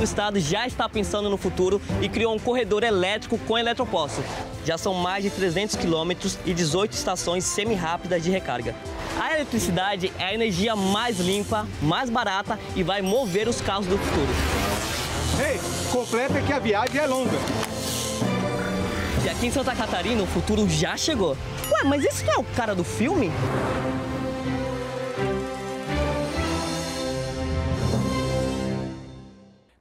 O Estado já está pensando no futuro e criou um corredor elétrico com eletroposto. Já são mais de 300 quilômetros e 18 estações semi-rápidas de recarga. A eletricidade é a energia mais limpa, mais barata e vai mover os carros do futuro. Ei, completa que a viagem é longa. E aqui em Santa Catarina, o futuro já chegou. Ué, mas esse não é o cara do filme?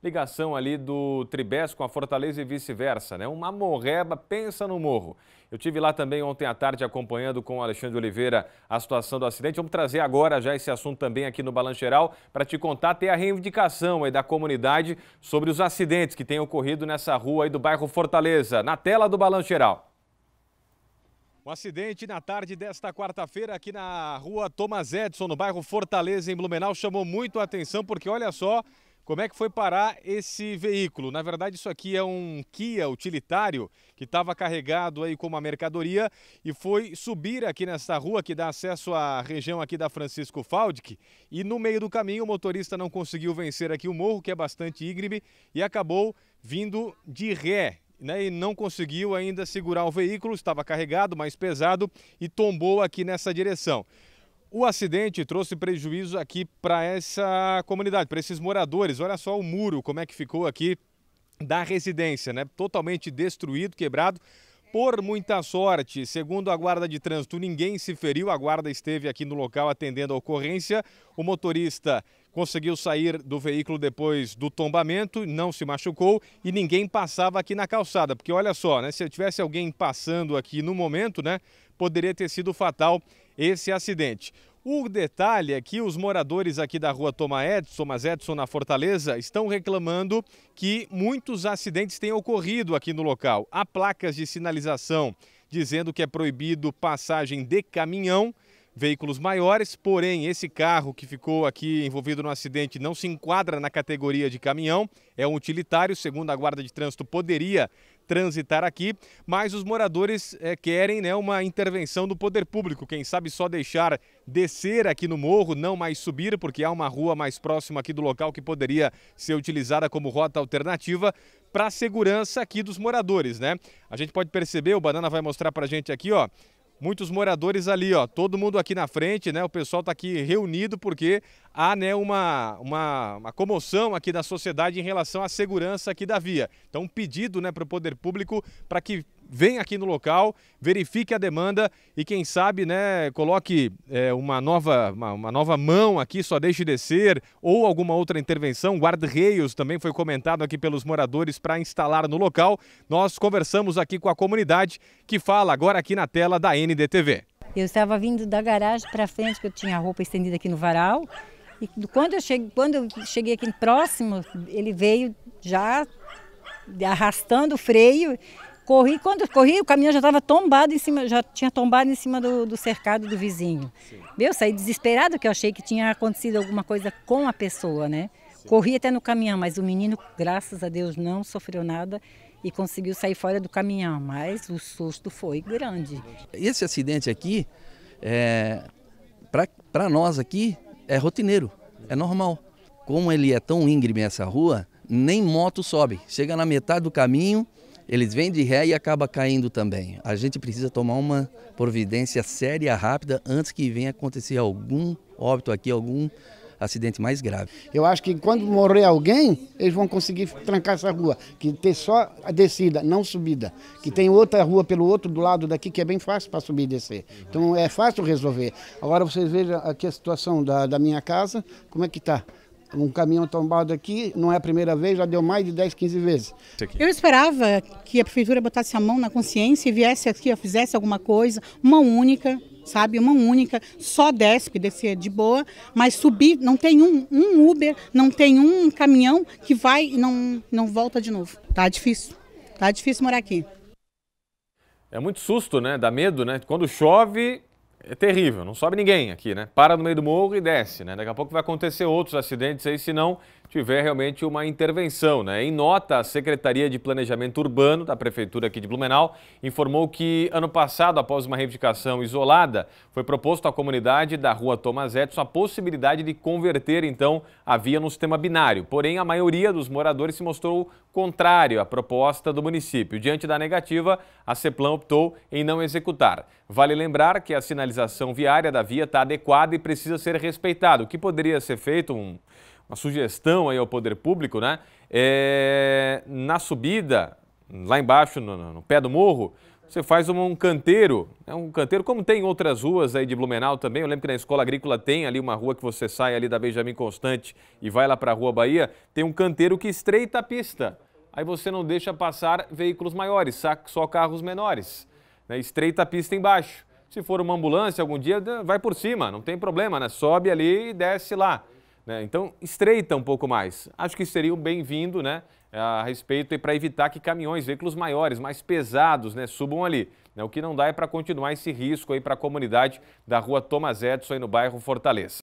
ligação ali do Tribes com a Fortaleza e vice-versa, né? Uma morreba, pensa no morro. Eu tive lá também ontem à tarde acompanhando com o Alexandre Oliveira a situação do acidente. Vamos trazer agora já esse assunto também aqui no Balanço Geral para te contar até a reivindicação aí da comunidade sobre os acidentes que têm ocorrido nessa rua aí do bairro Fortaleza. Na tela do Balanço Geral. Um acidente na tarde desta quarta-feira aqui na rua Thomas Edson, no bairro Fortaleza, em Blumenau, chamou muito a atenção porque olha só como é que foi parar esse veículo? Na verdade, isso aqui é um Kia utilitário que estava carregado aí com uma mercadoria e foi subir aqui nessa rua que dá acesso à região aqui da Francisco Faldic e no meio do caminho o motorista não conseguiu vencer aqui o morro, que é bastante íngreme, e acabou vindo de ré né, e não conseguiu ainda segurar o veículo, estava carregado, mais pesado, e tombou aqui nessa direção. O acidente trouxe prejuízo aqui para essa comunidade, para esses moradores. Olha só o muro, como é que ficou aqui da residência, né? Totalmente destruído, quebrado. Por muita sorte, segundo a guarda de trânsito, ninguém se feriu. A guarda esteve aqui no local atendendo a ocorrência. O motorista conseguiu sair do veículo depois do tombamento, não se machucou e ninguém passava aqui na calçada. Porque olha só, né? Se tivesse alguém passando aqui no momento, né? Poderia ter sido fatal esse acidente. O detalhe é que os moradores aqui da rua Thomas Edson, mas Edson na Fortaleza, estão reclamando que muitos acidentes têm ocorrido aqui no local. Há placas de sinalização dizendo que é proibido passagem de caminhão veículos maiores, porém esse carro que ficou aqui envolvido no acidente não se enquadra na categoria de caminhão, é um utilitário, segundo a Guarda de Trânsito, poderia transitar aqui, mas os moradores é, querem né, uma intervenção do poder público, quem sabe só deixar descer aqui no morro, não mais subir, porque há uma rua mais próxima aqui do local que poderia ser utilizada como rota alternativa para a segurança aqui dos moradores, né? A gente pode perceber, o Banana vai mostrar para a gente aqui, ó, muitos moradores ali, ó, todo mundo aqui na frente, né? O pessoal está aqui reunido porque há, né, uma, uma, uma, comoção aqui da sociedade em relação à segurança aqui da via. Então, um pedido, né, para o poder público para que vem aqui no local, verifique a demanda e quem sabe, né, coloque é, uma, nova, uma, uma, nova mão aqui, só deixe descer, ou alguma outra intervenção, guarda-reios também foi comentado aqui pelos moradores para instalar no local. Nós conversamos aqui com a comunidade que fala agora aqui na tela da NDTV. Eu estava vindo da garagem para frente, que eu tinha a roupa estendida aqui no varal, e quando eu cheguei, quando eu cheguei aqui próximo, ele veio já arrastando o freio Corri, quando eu corri, o caminhão já estava tombado em cima, já tinha tombado em cima do, do cercado do vizinho. Sim. Eu saí desesperado porque eu achei que tinha acontecido alguma coisa com a pessoa, né? Sim. Corri até no caminhão, mas o menino, graças a Deus, não sofreu nada e conseguiu sair fora do caminhão, mas o susto foi grande. Esse acidente aqui, é, para nós aqui, é rotineiro, é normal. Como ele é tão íngreme essa rua, nem moto sobe. Chega na metade do caminho, eles vêm de ré e acaba caindo também. A gente precisa tomar uma providência séria, rápida, antes que venha acontecer algum óbito aqui, algum acidente mais grave. Eu acho que quando morrer alguém, eles vão conseguir trancar essa rua, que tem só a descida, não subida. Que Sim. tem outra rua pelo outro do lado daqui que é bem fácil para subir e descer. Uhum. Então é fácil resolver. Agora vocês vejam aqui é a situação da, da minha casa, como é que está um caminhão tombado aqui, não é a primeira vez, já deu mais de 10, 15 vezes. Eu esperava que a prefeitura botasse a mão na consciência e viesse aqui, fizesse alguma coisa, uma única, sabe? Uma única, só desce, descer de boa, mas subir, não tem um, um Uber, não tem um caminhão que vai e não, não volta de novo. Tá difícil, tá difícil morar aqui. É muito susto, né? Dá medo, né? Quando chove, é terrível, não sobe ninguém aqui, né? Para no meio do morro e desce, né? Daqui a pouco vai acontecer outros acidentes aí, se não tiver realmente uma intervenção. Né? Em nota, a Secretaria de Planejamento Urbano da Prefeitura aqui de Blumenau informou que ano passado, após uma reivindicação isolada, foi proposto à comunidade da rua Thomas Edson a possibilidade de converter então a via num sistema binário. Porém, a maioria dos moradores se mostrou contrário à proposta do município. Diante da negativa, a CEPLAN optou em não executar. Vale lembrar que a sinalização viária da via está adequada e precisa ser respeitada. O que poderia ser feito? Um uma sugestão aí ao poder público, né? É, na subida, lá embaixo, no, no, pé do morro, você faz um, um canteiro, né? um canteiro como tem outras ruas aí de Blumenau também. Eu lembro que na escola agrícola tem ali uma rua que você sai ali da Benjamin Constante e vai lá para a Rua Bahia, tem um canteiro que estreita a pista. Aí você não deixa passar veículos maiores, só carros menores. Né? Estreita a pista embaixo. Se for uma ambulância algum dia, vai por cima, não tem problema, né? Sobe ali e desce lá. Né? Então, estreita um pouco mais. Acho que seria um bem-vindo né, a respeito e para evitar que caminhões, veículos maiores, mais pesados, né, subam ali. Né? O que não dá é para continuar esse risco aí para a comunidade da rua Thomas Edson, aí no bairro Fortaleza.